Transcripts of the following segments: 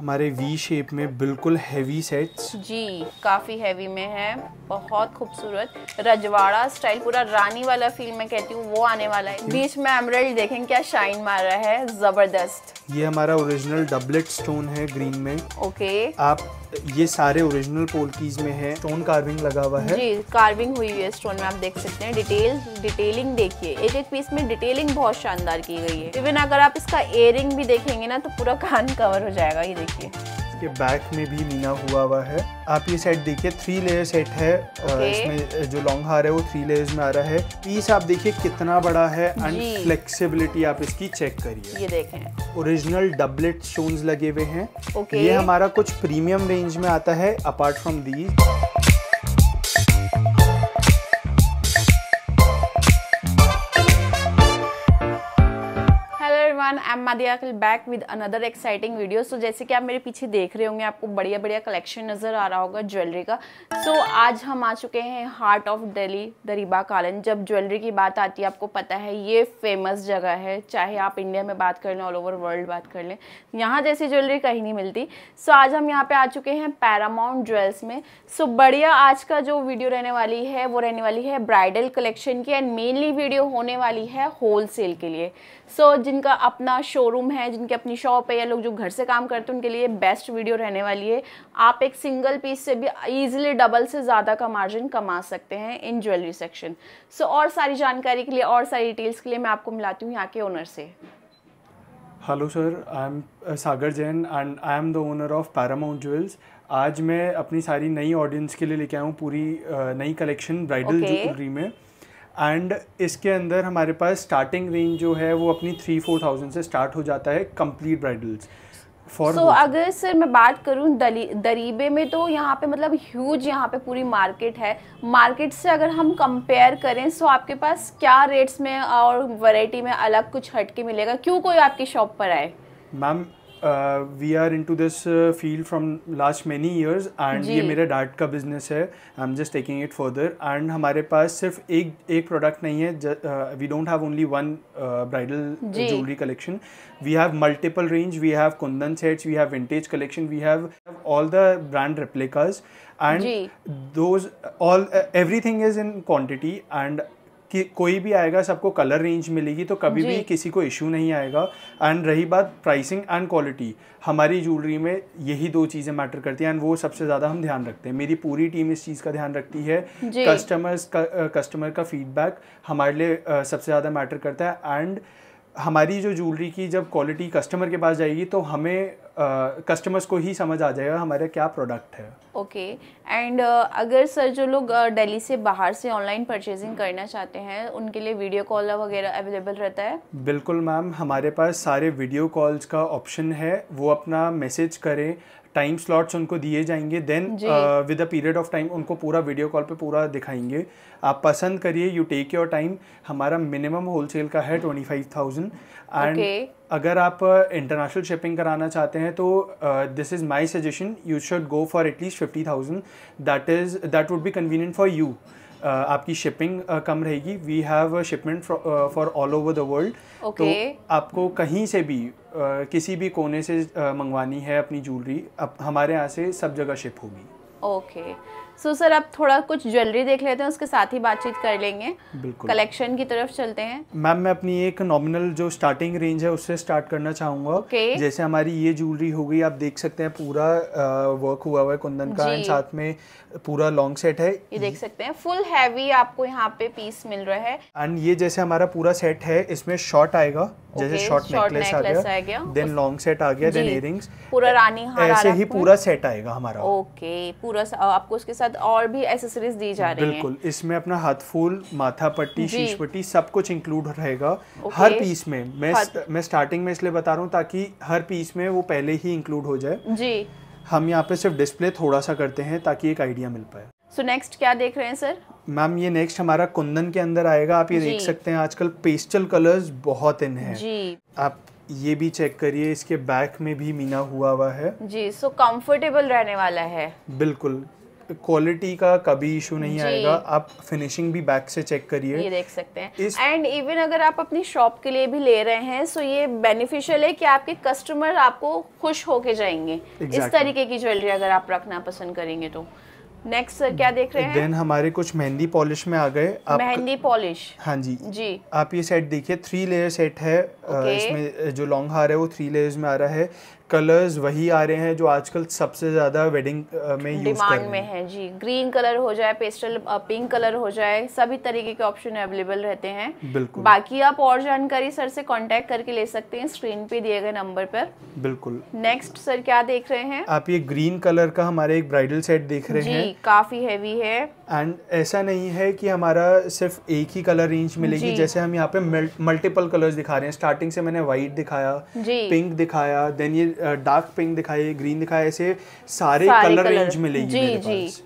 हमारे V shape में बिल्कुल हैवी सेट्स जी काफ़ी हैवी में है बहुत खूबसूरत रजवाड़ा स्टाइल पूरा रानी वाला फील मैं कहती हूँ वो आने वाला है बीच में एमरल्ड देखें क्या शाइन मार रहा है ज़बरदस्त ये हमारा ओरिजिनल डबलेट स्टोन है ग्रीन में ओके आप ये सारे ओरिजिनल कीज में है स्टोन कार्विंग लगा हुआ है जी कार्विंग हुई हुई है स्टोन में आप देख सकते हैं डिटेल डिटेलिंग देखिए एक एक पीस में डिटेलिंग बहुत शानदार की गई है इवन अगर आप इसका एयरिंग भी देखेंगे ना तो पूरा कान कवर हो जाएगा ये देखिए इसके बैक में भी मीना हुआ हुआ है आप ये सेट देखिए थ्री लेयर सेट है okay. इसमें जो लॉन्ग हार है वो थ्री लेयर्स में आ रहा है पीस आप देखिए कितना बड़ा है एंड फ्लेक्सिबिलिटी आप इसकी चेक करिए ये देखें ओरिजिनल डबलेट स्टोन लगे हुए हैं okay. ये हमारा कुछ प्रीमियम रेंज में आता है apart from these M Media back with another exciting video so जैसे कि आप मेरे पीछे देख रहे होंगे आपको बढ़िया बढ़िया कलेक्शन नज़र आ रहा होगा ज्वेलरी का सो so, आज हम आ चुके हैं हार्ट ऑफ दिल्ली दरीबा कालन जब ज्वेलरी की बात आती है आपको पता है ये फेमस जगह है चाहे आप इंडिया में बात कर लें ऑल ओवर वर्ल्ड बात कर लें यहाँ जैसी ज्वेलरी कहीं नहीं मिलती सो so, आज हम यहाँ पर आ चुके हैं पैरामाउंट ज्वेल्स में सो so, बढ़िया आज का जो वीडियो रहने वाली है वो रहने वाली है ब्राइडल कलेक्शन की एंड मेनली वीडियो होने वाली है होल के लिए सो so, जिनका अपना ज़्यादा शोरूम है जिनकी अपनी शॉप है या लोग जो घर से काम करते हैं उनके लिए बेस्ट वीडियो रहने वाली है आप एक सिंगल पीस से भी ईजिली डबल से ज़्यादा का मार्जिन कमा सकते हैं इन ज्वेलरी सेक्शन सो और सारी जानकारी के लिए और सारी डिटेल्स के लिए मैं आपको मिलाती हूँ यहाँ के ओनर से hello sir I am Sagar Jain and I am the owner of Paramount Jewels आज मैं अपनी सारी नई ऑडियंस के लिए लेके आया हूँ पूरी uh, नई कलेक्शन ब्राइडल ज्वेलरी में एंड इसके अंदर हमारे पास स्टार्टिंग रेंज जो है वो अपनी थ्री फोर थाउजेंड से स्टार्ट हो जाता है कंप्लीट ब्राइडल्स फॉर सो अगर सर मैं बात करूँ दरीबे में तो यहाँ पे मतलब ह्यूज यहाँ पे पूरी मार्केट है मार्केट से अगर हम कंपेयर करें सो आपके पास क्या रेट्स में और वैरायटी में अलग कुछ हटके मिलेगा क्यों कोई आपकी शॉप पर आए ma'am we are into this field from last many years and ये मेरा डाट का बिजनेस है I am just taking it further and हमारे पास सिर्फ एक एक प्रोडक्ट नहीं है we don't have only one bridal jewellery collection we have multiple range we have kundan sets we have vintage collection we have all the brand replicas and those all thing is in quantity and कि कोई भी आएगा सबको colour range मिलेगी तो कभी भी किसी को इशू नहीं आएगा एंड रही बात प्राइसिंग एंड क्वालिटी हमारी ज्वेलरी में यही दो चीज़ें मैटर करती हैं एंड वो सबसे ज़्यादा हम ध्यान रखते हैं मेरी पूरी टीम इस चीज़ का ध्यान रखती है कस्टमर्स का कस्टमर का फीडबैक हमारे लिए सबसे ज़्यादा मैटर करता है एंड हमारी जो ज्वेलरी की जब क्वालिटी कस्टमर के पास जाएगी तो हमें कस्टमर्स uh, को ही समझ आ जाएगा हमारा क्या प्रोडक्ट है ओके okay. एंड uh, अगर सर जो लोग दिल्ली uh, से बाहर से ऑनलाइन परचेजिंग करना चाहते हैं उनके लिए वीडियो कॉल वगैरह अवेलेबल रहता है बिल्कुल मैम हमारे पास सारे वीडियो कॉल्स का ऑप्शन है वो अपना मैसेज करें टाइम स्लॉट्स उनको दिए जाएंगे then with a period of time उनको पूरा वीडियो कॉल पे पूरा दिखाएंगे आप पसंद करिए यू टेक योर टाइम हमारा मिनिमम होलसेल का है ट्वेंटी फाइव थाउजेंड एंड अगर आप इंटरनेशनल uh, शिपिंग कराना चाहते हैं तो this is my suggestion you should go for at least fifty thousand that is that would be convenient for you Uh, आपकी शिपिंग uh, कम रहेगी we have shipment for all over the world तो आपको कहीं से भी uh, किसी भी कोने से मंगवानी है अपनी ज्वेलरी हमारे यहाँ से सब जगह शिप होगी ओके okay. सो सर आप थोड़ा कुछ ज्वेलरी देख लेते हैं उसके साथ ही बातचीत कर लेंगे कलेक्शन की तरफ चलते हैं मैम मैं अपनी एक नॉमिनल जो स्टार्टिंग रेंज है उससे स्टार्ट करना चाहूंगा okay. जैसे हमारी ये ज्वेलरी हो गई आप देख सकते हैं पूरा वर्क हुआ हुआ है कुंदन का साथ में पूरा लॉन्ग सेट है ये देख सकते हैं फुल हैवी आपको यहाँ पे पीस मिल रहा है एंड ये जैसे हमारा पूरा सेट है इसमें शॉर्ट आएगा जैसे शॉर्ट नेकलेस आ गया देन लॉन्ग सेट आ गया देन इयरिंग्स पूरा रानी ऐसे ही पूरा सेट आएगा हमारा ओके पूरा आपको उसके साथ साथ और भी एसेसरीज दी जा रही बिल्कुल इसमें अपना हाथ फूल माथा पट्टी शीश पट्टी सब कुछ इंक्लूड रहेगा हर पीस में मैं मैं स्टार्टिंग में इसलिए बता रहा हूँ ताकि हर पीस में वो पहले ही इंक्लूड हो जाए जी हम यहाँ पे सिर्फ डिस्प्ले थोड़ा सा करते हैं ताकि एक आइडिया मिल पाए सो so नेक्स्ट क्या देख रहे हैं सर मैम ये नेक्स्ट हमारा कुंदन के अंदर आएगा आप ये देख सकते हैं आजकल पेस्टल कलर्स बहुत इन हैं जी आप ये भी चेक करिए इसके बैक में भी मीना हुआ हुआ है जी सो so कंफर्टेबल रहने वाला है बिल्कुल क्वालिटी का कभी इशू नहीं आएगा आप फिनिशिंग भी बैक से चेक करिए ये देख सकते हैं एंड इवन अगर आप अपनी शॉप के लिए भी ले रहे हैं सो ये बेनिफिशियल है कि आपके कस्टमर आपको खुश होके जाएंगे exactly. इस तरीके की ज्वेलरी अगर आप रखना पसंद करेंगे तो नेक्स्ट सर क्या देख रहे हैं देन हमारे कुछ मेहंदी पॉलिश में आ गए मेहंदी पॉलिश हाँ जी जी आप ये सेट देखिए थ्री लेयर सेट है okay. इसमें जो लॉन्ग हार है वो थ्री लेयर्स में आ रहा है कलर्स वही आ रहे हैं जो आजकल सबसे ज़्यादा वेडिंग में यूज डिमांड में है जी ग्रीन कलर हो जाए पेस्टल पिंक कलर हो जाए सभी तरीके के ऑप्शन अवेलेबल रहते हैं बिल्कुल बाकी आप और जानकारी सर से कांटेक्ट करके ले सकते हैं स्क्रीन पे दिए गए नंबर पर बिल्कुल नेक्स्ट सर क्या देख रहे हैं आप ये ग्रीन कलर का हमारे एक ब्राइडल सेट देख रहे हैं काफी हैवी है एंड ऐसा नहीं है कि हमारा सिर्फ एक ही कलर रेंज मिलेगी जैसे हम यहाँ पे मल्टीपल कलर्स दिखा रहे हैं स्टार्टिंग से मैंने व्हाइट दिखाया पिंक दिखाया देन ये डार्क पिंक दिखाई ग्रीन दिखाई ऐसे सारे, सारे कलर, रेंज मिलेगी जी, मेरे पास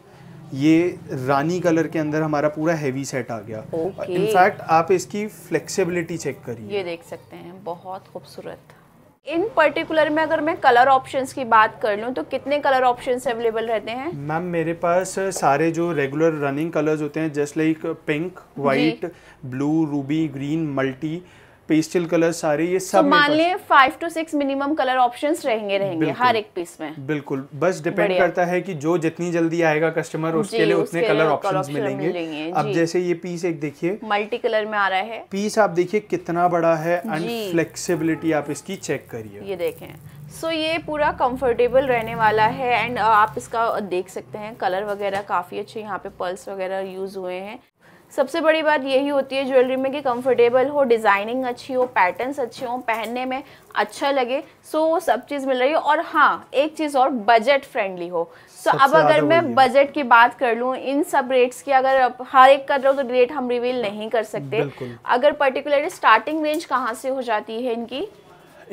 ये रानी कलर के अंदर हमारा पूरा हेवी सेट आ गया इनफैक्ट okay. आप इसकी फ्लेक्सिबिलिटी चेक करिए ये देख सकते हैं बहुत खूबसूरत इन पर्टिकुलर में अगर मैं कलर ऑप्शंस की बात कर लूँ तो कितने कलर ऑप्शंस अवेलेबल रहते हैं मैम मेरे पास सारे जो रेगुलर रनिंग कलर्स होते हैं just like pink white blue ruby green multi pastel colour सारे ये सब मान लिये five to six minimum colour options रहेंगे रहेंगे हर एक पीस में बिल्कुल बस डिपेंड करता है कि जो जितनी जल्दी आएगा कस्टमर उसके लिए उतने कलर ऑप्शंस मिलेंगे, अब जैसे ये पीस एक देखिए मल्टी कलर में आ रहा है पीस आप देखिए कितना बड़ा है एंड फ्लेक्सीबिलिटी आप इसकी चेक करिए ये देखे सो so, ये पूरा कंफर्टेबल रहने वाला है एंड आप इसका देख सकते हैं कलर वगैरह काफ़ी अच्छे यहाँ पे पर्ल्स वगैरह यूज़ हुए हैं सबसे बड़ी बात यही होती है ज्वेलरी में कि कंफर्टेबल हो डिज़ाइनिंग अच्छी हो पैटर्न्स अच्छे हो पहनने में अच्छा लगे सो वो सब चीज़ मिल रही है और हाँ एक चीज़ और बजट फ्रेंडली हो सो अब अगर मैं बजट की बात कर लूँ इन सब रेट्स की अगर हर एक कर रहा हो तो रेट हम रिवील नहीं कर सकते अगर पर्टिकुलरली स्टार्टिंग रेंज कहाँ से हो जाती है इनकी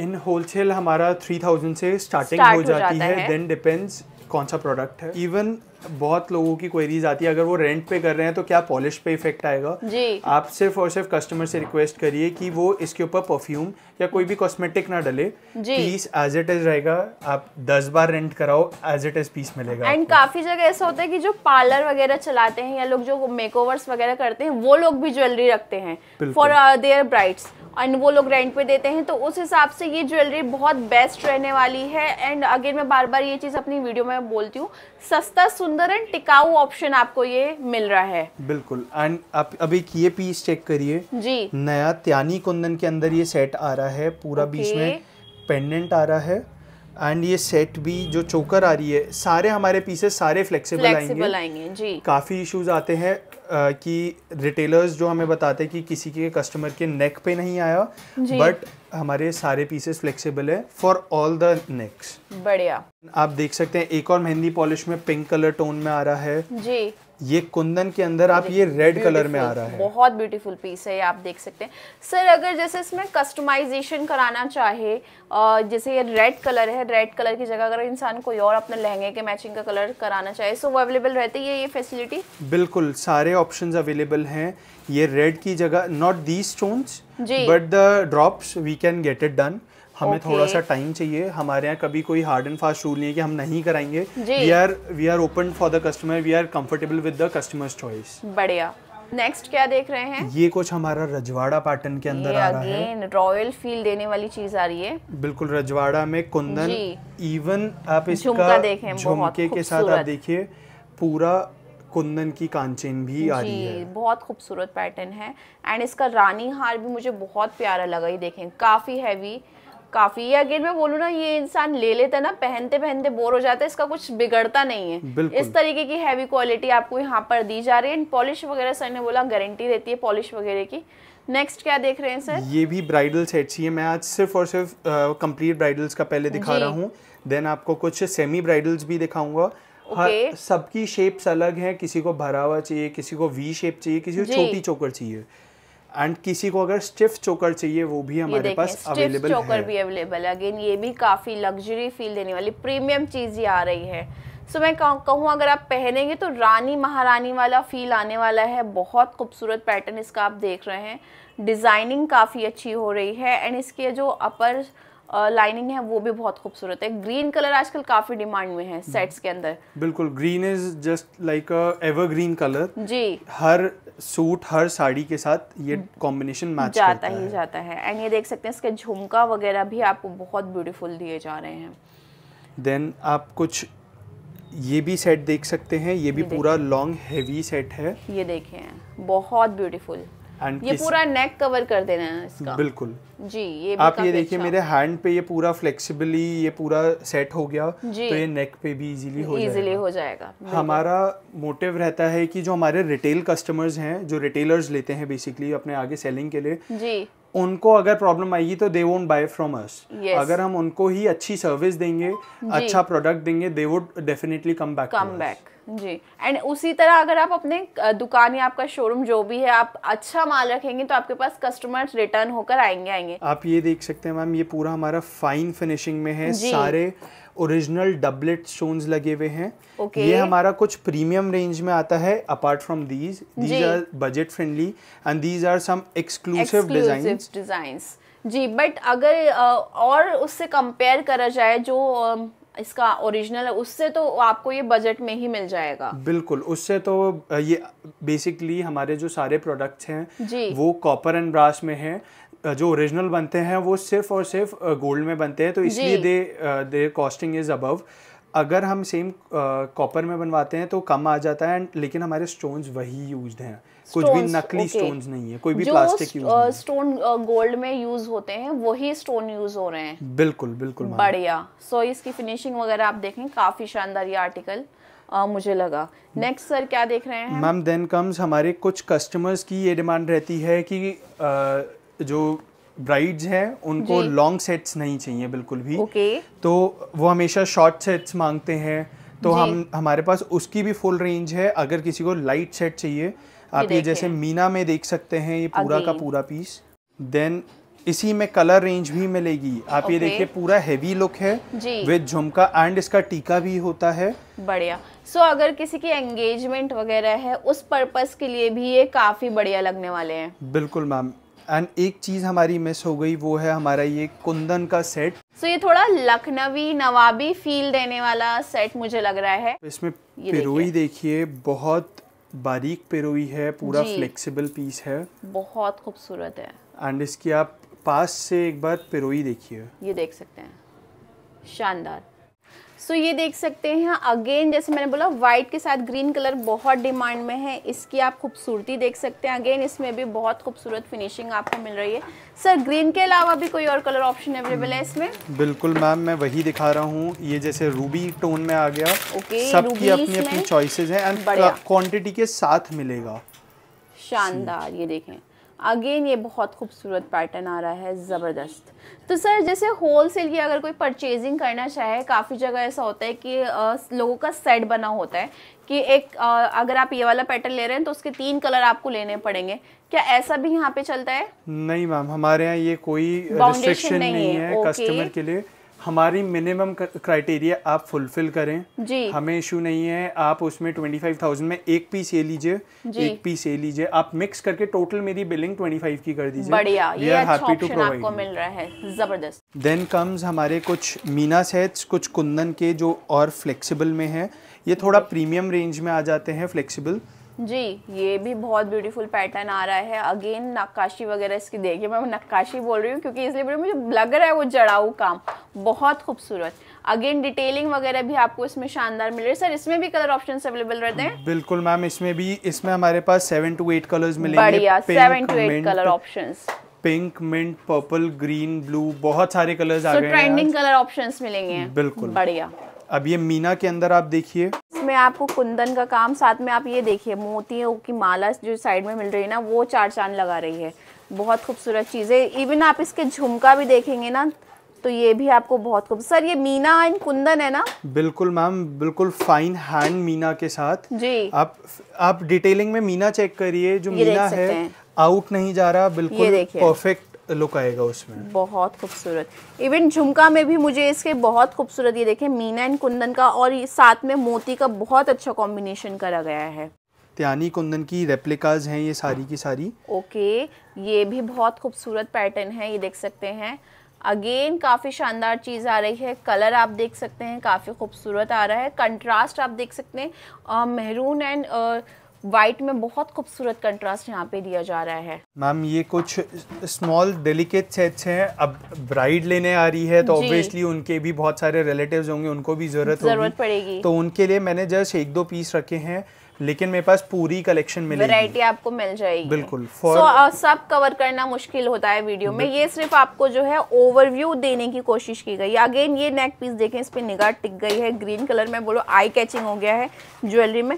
इन होलसेल हमारा थ्री थाउजेंड से स्टार्टिंग हो जाती, है देन डिपेंड्स कौन सा प्रोडक्ट है इवन बहुत लोगों की क्वेरीज आती है अगर वो रेंट पे कर रहे हैं तो क्या पॉलिश पे इफेक्ट आएगा जी आप सिर्फ और सिर्फ कस्टमर से रिक्वेस्ट करिए कि वो इसके ऊपर परफ्यूम या कोई भी कॉस्मेटिक ना डले पीस एज इट इज रहेगा आप दस बार रेंट कराओ एज इट इज पीस मिलेगा एंड काफी जगह ऐसा होता है की जो पार्लर वगैरह चलाते हैं या लोग जो मेक वगैरह करते हैं वो लोग भी ज्वेलरी रखते हैं फॉर देयर ब्राइड्स एंड वो लोग रेंट पे देते हैं तो उस हिसाब से ये ज्वेलरी बहुत बेस्ट रहने वाली है एंड अगेन मैं बार बार ये चीज़ अपनी वीडियो में बोलती हूँ सस्ता सुन सुंदर एंड टिकाऊ ऑप्शन आपको ये मिल रहा है बिल्कुल एंड आप अभी ये पीस चेक करिए जी नया त्यानी कुंदन के अंदर ये सेट आ रहा है पूरा okay. बीच में पेंडेंट आ रहा है एंड ये सेट भी जो चोकर आ रही है सारे हमारे पीसेस सारे फ्लेक्सिबल आएंगे आएंगे जी काफ़ी इश्यूज आते हैं कि रिटेलर्स जो हमें बताते हैं कि किसी के कस्टमर के नेक पे नहीं आया बट हमारे सारे पीसेस फ्लेक्सिबल है फॉर ऑल द नेक्स बढ़िया आप देख सकते हैं एक और मेहंदी पॉलिश में पिंक कलर टोन में आ रहा है जी ये कुंदन के अंदर आप ये रेड कलर में आ रहा है बहुत ब्यूटीफुल पीस है ये आप देख सकते हैं सर अगर जैसे इसमें कस्टमाइजेशन कराना चाहे जैसे ये रेड कलर है रेड कलर की जगह अगर इंसान कोई और अपने लहंगे के मैचिंग का कलर कराना चाहे सो वो अवेलेबल रहती है ये फैसिलिटी बिल्कुल सारे ऑप्शन अवेलेबल है ये रेड की जगह not the stones but the drops we can get it done हमें okay. थोड़ा सा टाइम चाहिए हमारे यहाँ कभी कोई हार्ड एंड फास्ट रूल नहीं है कि हम नहीं कराएंगे we are we are open for the customer we are comfortable with the customer's choice बढ़िया नेक्स्ट क्या देख रहे हैं ये कुछ हमारा रजवाड़ा पैटर्न के अंदर आ रहा है रॉयल फील देने वाली चीज आ रही है बिल्कुल रजवाड़ा में कुंदन इवन आप इसका झुमके के साथ आप देखिए पूरा कुंदन की कांचेन भी आ रही है बहुत खूबसूरत पैटर्न है एंड इसका रानी हार भी मुझे बहुत प्यारा लगा ये देखें काफ़ी हैवी काफ़ी है अगेन मैं बोलू ना ये इंसान ले लेता ना पहनते पहनते बोर हो जाता है इसका कुछ बिगड़ता नहीं है इस तरीके की हैवी क्वालिटी आपको यहाँ पर दी जा रही है पॉलिश वगैरह सर ने बोला गारंटी रहती है पॉलिश वगैरह की नेक्स्ट क्या देख रहे हैं सर ये भी ब्राइडल सेट्स ही है मैं आज सिर्फ और सिर्फ कंप्लीट ब्राइडल्स का पहले दिखा रहा हूँ देन आपको कुछ सेमी ब्राइडल्स भी दिखाऊंगा okay. सबकी शेप्स अलग हैं किसी को भरा हुआ चाहिए किसी को वी शेप चाहिए किसी को छोटी चोकर चाहिए एंड किसी को अगर स्टिफ चोकर चाहिए वो भी हमारे पास अवेलेबल चोकर भी अवेलेबल है अगेन ये भी काफ़ी लग्जरी फील देने वाली प्रीमियम चीज़ ही आ रही है सो so, मैं कहूँ अगर आप पहनेंगे तो रानी महारानी वाला फील आने वाला है बहुत खूबसूरत पैटर्न इसका आप देख रहे हैं डिज़ाइनिंग काफ़ी अच्छी हो रही है एंड इसके जो अपर लाइनिंग है वो भी बहुत खूबसूरत है ग्रीन कलर आजकल काफी डिमांड में है सेट्स के अंदर बिल्कुल green is just like evergreen colour जी हर सूट हर साड़ी के साथ ये कॉम्बिनेशन मैच जाता करता ही है। जाता है एंड ये देख सकते हैं इसके झुमका वगैरह भी आपको बहुत ब्यूटीफुल दिए जा रहे हैं देन आप कुछ ये भी सेट देख सकते हैं ये भी ये पूरा लॉन्ग हैवी सेट है ये देखें बहुत ब्यूटीफुल एंड ये पूरा नेक कवर कर देना है इसका बिल्कुल जी ये आप ये देखिए अच्छा। मेरे हैंड पे ये पूरा फ्लेक्सिबली ये पूरा सेट हो गया तो ये नेक पे भी इजीली हो इजीली हो जाएगा हमारा मोटिव रहता है कि जो हमारे रिटेल कस्टमर्स हैं जो रिटेलर्स लेते हैं बेसिकली अपने आगे सेलिंग के लिए जी उनको अगर प्रॉब्लम आएगी तो they won't buy from us अगर हम उनको ही अच्छी सर्विस देंगे अच्छा प्रोडक्ट देंगे they would definitely come back come back जी एंड उसी तरह अगर आप अपने दुकान या आपका शोरूम जो भी है आप अच्छा माल रखेंगे तो आपके पास कस्टमर्स रिटर्न होकर आएंगे आएंगे आप ये देख सकते हैं मैम ये पूरा हमारा फाइन फिनिशिंग में है सारे ओरिजिनल डबलेट स्टोन लगे हुए हैं okay. ये हमारा कुछ प्रीमियम रेंज में आता है apart from these these are budget friendly and these are some exclusive design जी बट अगर और उससे कंपेयर करा जाए जो इसका ओरिजिनल है उससे तो आपको ये बजट में ही मिल जाएगा बिल्कुल उससे तो ये बेसिकली हमारे जो सारे प्रोडक्ट्स हैं जी वो कॉपर एंड ब्रास में हैं जो ओरिजिनल बनते हैं वो सिर्फ और सिर्फ गोल्ड में बनते हैं तो इसलिए they their costing is above अगर हम सेम कॉपर में बनवाते हैं तो कम आ जाता है लेकिन हमारे स्टोन्स वही यूज हैं कुछ भी नकली स्टोन्स नहीं है कोई भी प्लास्टिक यूज स्टोन गोल्ड में यूज होते हैं वही स्टोन यूज हो रहे हैं बिल्कुल बिल्कुल बढ़िया सो so, इसकी फिनिशिंग वगैरह आप देखें काफी शानदार ये आर्टिकल आ, मुझे लगा नेक्स्ट सर क्या देख रहे हैं मैम देन कम्स हमारे कुछ कस्टमर्स की ये डिमांड रहती है कि आ, जो ब्राइड्स हैं उनको लॉन्ग सेट्स नहीं चाहिए बिल्कुल भी ओके तो वो हमेशा शॉर्ट सेट्स मांगते हैं तो हम हमारे पास उसकी भी फुल रेंज है अगर किसी को लाइट सेट चाहिए आप ये जैसे मीना में देख सकते हैं ये पूरा का पूरा पीस देन इसी में कलर रेंज भी मिलेगी आप okay. ये देखिए पूरा हेवी लुक है विद झुमका एंड इसका टीका भी होता है बढ़िया सो so, अगर किसी की एंगेजमेंट वगैरह है उस पर्पस के लिए भी ये काफी बढ़िया लगने वाले हैं बिल्कुल मैम एंड एक चीज़ हमारी मिस हो गई वो है हमारा ये कुंदन का सेट सो so, ये थोड़ा लखनवी नवाबी फील देने वाला सेट मुझे लग रहा है तो इसमें पिरोई देखिए बहुत बारीक पिरोई है पूरा फ्लेक्सिबल पीस है बहुत खूबसूरत है एंड इसकी आप पास से एक बार पिरोई देखिए ये देख सकते हैं शानदार सो ये देख सकते हैं अगेन जैसे मैंने बोला वाइट के साथ ग्रीन कलर बहुत डिमांड में है इसकी आप खूबसूरती देख सकते हैं अगेन इसमें भी बहुत खूबसूरत फिनिशिंग आपको मिल रही है सर ग्रीन के अलावा भी कोई और कलर ऑप्शन अवेलेबल है इसमें बिल्कुल मैम मैं वही दिखा रहा हूँ ये जैसे रूबी टोन में आ गया ओके सबकी अपनी अपनी चॉइसेज है एंड क्वान्टिटी के साथ मिलेगा शानदार ये देखें अगेन ये बहुत खूबसूरत पैटर्न आ रहा है ज़बरदस्त तो सर जैसे होल सेल की अगर कोई परचेजिंग करना चाहे काफ़ी जगह ऐसा होता है कि आ, लोगों का सेट बना होता है कि एक आ, अगर आप ये वाला पैटर्न ले रहे हैं तो उसके तीन कलर आपको लेने पड़ेंगे क्या ऐसा भी यहाँ पे चलता है नहीं मैम हमारे यहाँ ये कोई रिस्ट्रिक्शन नहीं, नहीं है, है कस्टमर के लिए हमारी मिनिमम क्राइटेरिया आप फुलफिल करें जी हमें इशू नहीं है आप उसमें ट्वेंटी फाइव थाउजेंड में एक पीस ये लीजिए एक पीस ये लीजिए आप मिक्स करके टोटल मेरी बिलिंग ट्वेंटी फाइव की कर दीजिए बढ़िया ये हैप्पी टू प्रोवाइड आपको मिल रहा है जबरदस्त देन कम्स हमारे कुछ मीना सेट्स कुछ कुंदन के जो और फ्लेक्सिबल में है ये थोड़ा प्रीमियम रेंज में आ जाते हैं फ्लेक्सिबल जी ये भी बहुत ब्यूटीफुल पैटर्न आ रहा है अगेन नक्काशी वगैरह इसकी देखिए मैं नक्काशी बोल रही हूँ क्योंकि इसलिए मुझे लग रहा है वो जड़ाऊ काम बहुत खूबसूरत अगेन डिटेलिंग वगैरह भी आपको इसमें शानदार मिल रही है सर इसमें भी कलर ऑप्शन अवेलेबल रहते हैं बिल्कुल मैम इसमें भी इसमें हमारे पास सेवन टू एट कलर मिलेंगे बढ़िया seven to eight colour option pink mint purple green blue बहुत सारे कलर्स so, आ गए ट्रेंडिंग कलर ऑप्शंस मिलेंगे बिल्कुल बढ़िया अब ये मीना के अंदर आप देखिए इसमें आपको कुंदन का काम साथ में आप ये देखिए मोतियों की माला जो साइड में मिल रही है ना वो चार चांद लगा रही है बहुत खूबसूरत चीज़ है इवन आप इसके झुमका भी देखेंगे ना तो ये भी आपको बहुत खूबसूरत सर ये मीना एंड कुंदन है ना बिल्कुल मैम बिल्कुल फाइन हैंड मीना के साथ जी आप आप डिटेलिंग में मीना चेक करिए जो मीना है आउट नहीं जा रहा बिल्कुल परफेक्ट लुक आएगा उसमें बहुत खूबसूरत इवन झुमका में भी मुझे इसके बहुत खूबसूरत ये देखें मीना एंड कुंदन का और साथ में मोती का बहुत अच्छा कॉम्बिनेशन करा गया है त्यानी कुंदन की रेप्लिकाज हैं ये सारी की सारी ओके ये भी बहुत खूबसूरत पैटर्न है ये देख सकते हैं अगेन काफ़ी शानदार चीज़ आ रही है कलर आप देख सकते हैं काफ़ी खूबसूरत आ रहा है कंट्रास्ट आप देख सकते हैं मेहरून एंड व्हाइट में बहुत खूबसूरत कंट्रास्ट यहाँ पे दिया जा रहा है मैम ये कुछ स्मॉल डेलिकेट अच्छे हैं अब ब्राइड लेने आ रही है तो ऑब्वियसली उनके भी बहुत सारे रिलेटिव्स होंगे उनको भी जरूरत जरूरत पड़ेगी तो उनके लिए मैंने जस्ट एक दो पीस रखे हैं लेकिन मेरे पास पूरी कलेक्शन मिलेगी वैरायटी आपको मिल जाएगी बिल्कुल for... so, uh, सब कवर करना मुश्किल होता है वीडियो में ये सिर्फ आपको जो है ओवरव्यू देने की कोशिश की गई अगेन ये नेक पीस देखें इस पर निगाह टिक गई है ग्रीन कलर में बोलो आई कैचिंग हो गया है ज्वेलरी में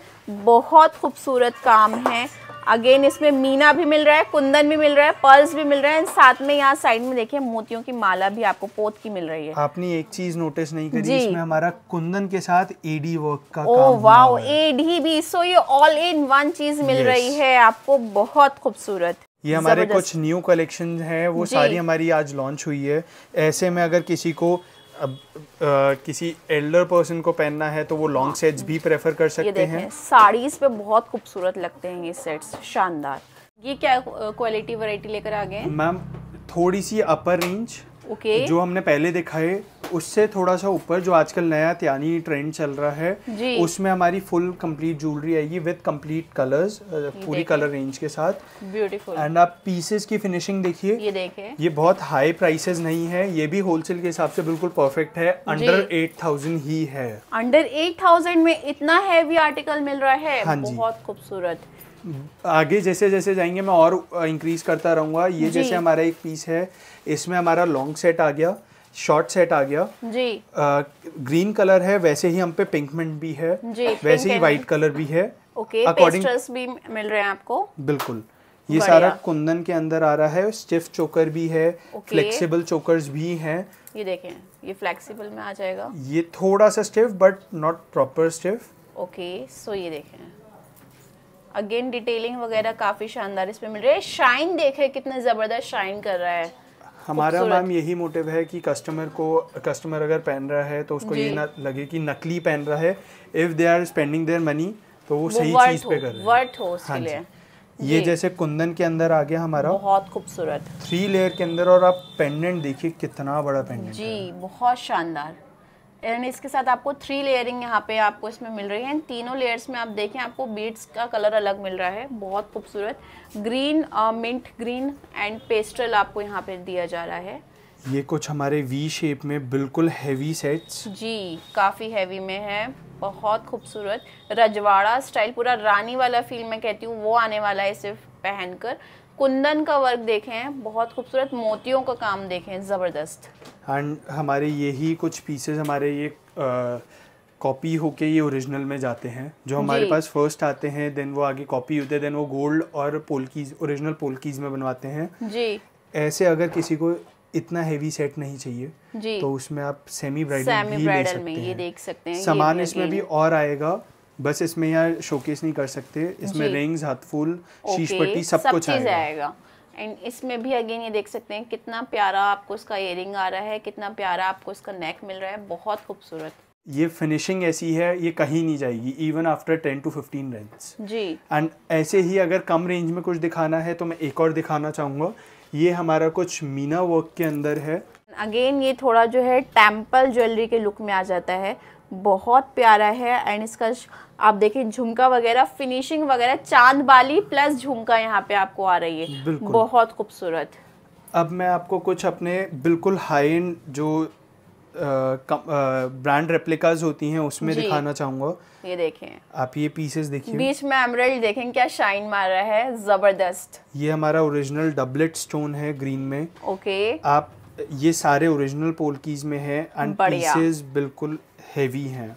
बहुत खूबसूरत काम है अगेन इसमें मीना भी मिल रहा है कुंदन भी मिल रहा है पर्ल्स भी मिल रहा है एंड साथ में यहाँ साइड में देखिए मोतियों की माला भी आपको पोत की मिल रही है आपने एक चीज नोटिस नहीं करी इसमें हमारा कुंदन के साथ एडी वर्क का ओ ओ एडी भी सो ये ऑल इन वन चीज मिल yes. रही है आपको बहुत खूबसूरत ये हमारे कुछ न्यू कलेक्शन है वो सारी हमारी आज लॉन्च हुई है ऐसे में अगर किसी को अब आ, किसी एल्डर पर्सन को पहनना है तो वो लॉन्ग सेट्स हाँ। भी प्रेफर कर सकते हैं साड़ीज पे बहुत खूबसूरत लगते हैं ये सेट्स शानदार ये क्या क्वालिटी वराइटी लेकर आ गए मैम थोड़ी सी अपर रेंज ओके okay. जो हमने पहले देखा है उससे थोड़ा सा ऊपर जो आजकल नया त्यानी ट्रेंड चल रहा है जी. उसमें हमारी फुल कंप्लीट ज्वेलरी आएगी विद कंप्लीट कलर्स पूरी कलर रेंज के साथ ब्यूटीफुल एंड आप पीसेस की फिनिशिंग देखिए ये देखिए ये बहुत हाई प्राइसेस नहीं है ये भी होलसेल के हिसाब से बिल्कुल परफेक्ट है अंडर एट थाउजेंड ही है अंडर एट थाउजेंड में इतना हैवी आर्टिकल मिल रहा है हाँ जी बहुत खूबसूरत आगे जैसे जैसे जाएंगे मैं और इंक्रीज करता रहूंगा ये जैसे हमारा एक पीस है इसमें हमारा लॉन्ग सेट आ गया शॉर्ट सेट आ गया जी ग्रीन कलर है वैसे ही हम पे पिंक मिंट भी है जी, वैसे ही व्हाइट कलर भी है ओके अकॉर्डिंग भी मिल रहे हैं आपको बिल्कुल ये सारा कुंदन के अंदर आ रहा है स्टिफ चोकर भी है फ्लेक्सिबल चोकर्स भी हैं ये देखें ये फ्लेक्सिबल में आ जाएगा ये थोड़ा सा stiff but not proper stiff okay so ये देखें अगेन डिटेलिंग वगैरह काफी शानदार इसमें मिल रही है शाइन देखें कितना जबरदस्त शाइन कर रहा है हमारा मैम यही मोटिव है कि कस्टमर को कस्टमर अगर पहन रहा है तो उसको ये ना लगे कि नकली पहन रहा है if they are spending their money तो वो, वो सही चीज़ पे कर रहे हाँ लिए ये जैसे कुंदन के अंदर आ गया हमारा बहुत खूबसूरत थ्री लेयर के अंदर और आप पेंडेंट देखिए कितना बड़ा पेंडेंट जी बहुत शानदार एंड इसके साथ आपको थ्री लेयरिंग यहाँ पे आपको इसमें मिल रही है एंड तीनों लेयर्स में आप देखें आपको बीट्स का कलर अलग मिल रहा है बहुत खूबसूरत green mint green and pastel आपको यहाँ पे दिया जा रहा है ये कुछ हमारे वी शेप में बिल्कुल हैवी सेट्स जी काफ़ी हैवी में है बहुत खूबसूरत रजवाड़ा स्टाइल पूरा रानी वाला फील मैं कहती हूँ वो आने वाला है सिर्फ पहनकर कुंदन का वर्क देखे बहुत खूबसूरत मोतियों का काम देखे ज़बरदस्त एंड हमारे यही कुछ पीसेज हमारे ये कॉपी होके ये ओरिजिनल में जाते हैं जो हमारे पास फर्स्ट आते हैं देन वो आगे कॉपी होते हैं देन वो गोल्ड और पोलकीज ओरिजिनल पोलकीज में बनवाते हैं जी ऐसे अगर किसी को इतना हेवी सेट नहीं चाहिए जी तो उसमें आप सेमी ब्राइडल सेमी ब्राइडल में ये देख सकते हैं सामान इसमें भी और आएगा बस इसमें यार शोकेस नहीं कर सकते इसमें रिंग्स हाथ फूल शीश पट्टी सब, सब कुछ आएगा एंड इसमें भी अगेन ये देख सकते हैं कितना प्यारा आपको इसका इयरिंग आ रहा है कितना प्यारा आपको इसका नेक मिल रहा है बहुत खूबसूरत ये फिनिशिंग ऐसी है ये कहीं नहीं जाएगी even after ten to fifteen range जी एंड ऐसे ही अगर कम रेंज में कुछ दिखाना है तो मैं एक और दिखाना चाहूंगा ये हमारा कुछ मीना वर्क के अंदर है अगेन ये थोड़ा जो है टेम्पल ज्वेलरी के लुक में आ जाता है बहुत प्यारा है एंड इसका आप देखें झुमका वगैरह फिनिशिंग वगैरह चांद बाली प्लस झुमका यहाँ पे आपको आ रही है बहुत खूबसूरत अब मैं आपको कुछ अपने बिल्कुल हाई एंड जो ब्रांड रेप्लिकाज होती हैं उसमें दिखाना चाहूंगा ये देखें आप ये पीसेस देखिए बीच में एमरल्ड देखें क्या शाइन मार रहा है जबरदस्त ये हमारा ओरिजिनल डबलेट स्टोन है ग्रीन में ओके आप ये सारे ओरिजिनल पोलकीज में है एंड पीसेस बिल्कुल हेवी हैं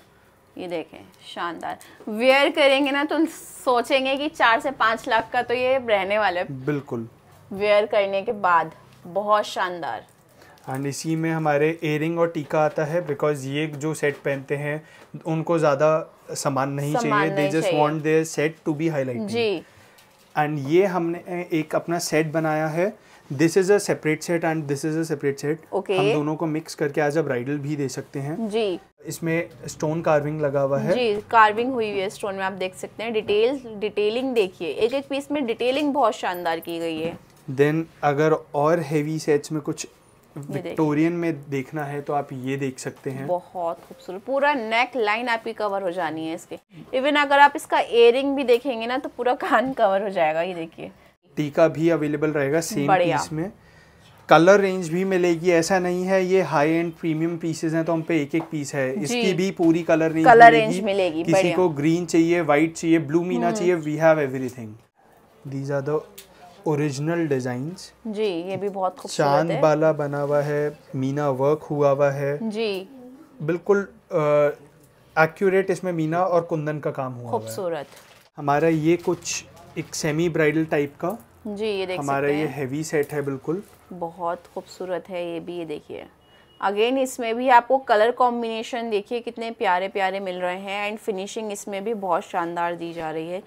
ये देखें शानदार वेयर करेंगे ना तो सोचेंगे कि चार से पांच लाख का तो ये रहने वाले बिल्कुल वेयर करने के बाद बहुत शानदार एंड इसी में हमारे एयरिंग और टीका आता है बिकॉज ये जो सेट पहनते हैं उनको ज़्यादा सामान नहीं सामान चाहिए they just want their set to be highlight जी एंड ये हमने एक अपना सेट बनाया है this is a separate set and this is a separate set okay हम दोनों को मिक्स करके एज अ ब्राइडल भी दे सकते हैं जी इसमें स्टोन कार्विंग लगा हुआ है जी कार्विंग हुई हुई है स्टोन में आप देख सकते हैं डिटेल डिटेलिंग देखिए एक एक पीस में डिटेलिंग बहुत शानदार की गई है देन अगर और हेवी सेट्स में कुछ विक्टोरियन में देखना है तो आप ये देख सकते हैं बहुत खूबसूरत पूरा नेक लाइन आपकी कवर हो जानी है इसके इवन अगर आप इसका एयरिंग भी देखेंगे ना तो पूरा कान कवर हो जाएगा ये देखिए टीका भी अवेलेबल रहेगा सेम पीस में कलर रेंज भी मिलेगी ऐसा नहीं है ये हाई एंड प्रीमियम पीसेज हैं तो हम पे एक एक पीस है इसकी भी पूरी कलर रेंज कलर मिलेगी, रेंज मिलेगी किसी को ग्रीन चाहिए व्हाइट चाहिए ब्लू मीना हम्म। चाहिए we have everything these are the original designs जी ये भी बहुत चांद बाला बना हुआ है मीना वर्क हुआ हुआ है जी बिल्कुल एक्यूरेट इसमें मीना और कुंदन का काम हुआ खूबसूरत हमारा ये कुछ एक सेमी ब्राइडल टाइप का जी ये देख हमारा सकते ये हैवी सेट है बिल्कुल बहुत खूबसूरत है ये भी ये देखिए अगेन इसमें भी आपको कलर कॉम्बिनेशन देखिए कितने प्यारे प्यारे मिल रहे हैं एंड फिनिशिंग इसमें भी बहुत शानदार दी जा रही है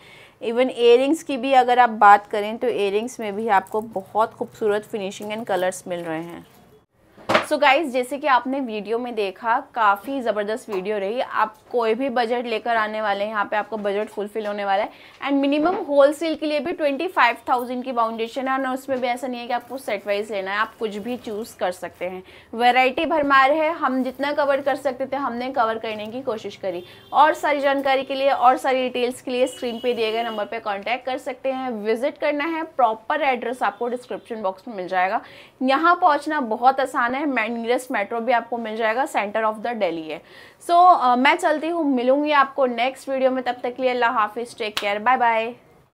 इवन एयरिंग्स की भी अगर आप बात करें तो एयरिंग्स में भी आपको बहुत खूबसूरत फिनिशिंग एंड कलर्स मिल रहे हैं सो so गाइज जैसे कि आपने वीडियो में देखा काफ़ी ज़बरदस्त वीडियो रही आप कोई भी बजट लेकर आने वाले हैं यहाँ पे आपका बजट फुलफिल होने वाला है एंड मिनिमम होलसेल के लिए भी ट्वेंटी फाइव थाउजेंड की बाउंडेशन है और उसमें भी ऐसा नहीं है कि आपको सेट वाइज लेना है आप कुछ भी चूज़ कर सकते हैं वेराइटी भरमार है हम जितना कवर कर सकते थे हमने कवर करने की कोशिश करी और सारी जानकारी के लिए और सारी डिटेल्स के लिए स्क्रीन पर दिए गए नंबर पर कॉन्टैक्ट कर सकते हैं विजिट करना है प्रॉपर एड्रेस आपको डिस्क्रिप्शन बॉक्स में मिल जाएगा यहाँ पहुँचना बहुत आसान है नियरेस्ट मेट्रो भी आपको मिल जाएगा सेंटर ऑफ द डेली है सो so, uh, मैं चलती हूँ मिलूंगी आपको नेक्स्ट वीडियो में तब तक लिए अल्लाह हाफिज़ टेक केयर बाय बाय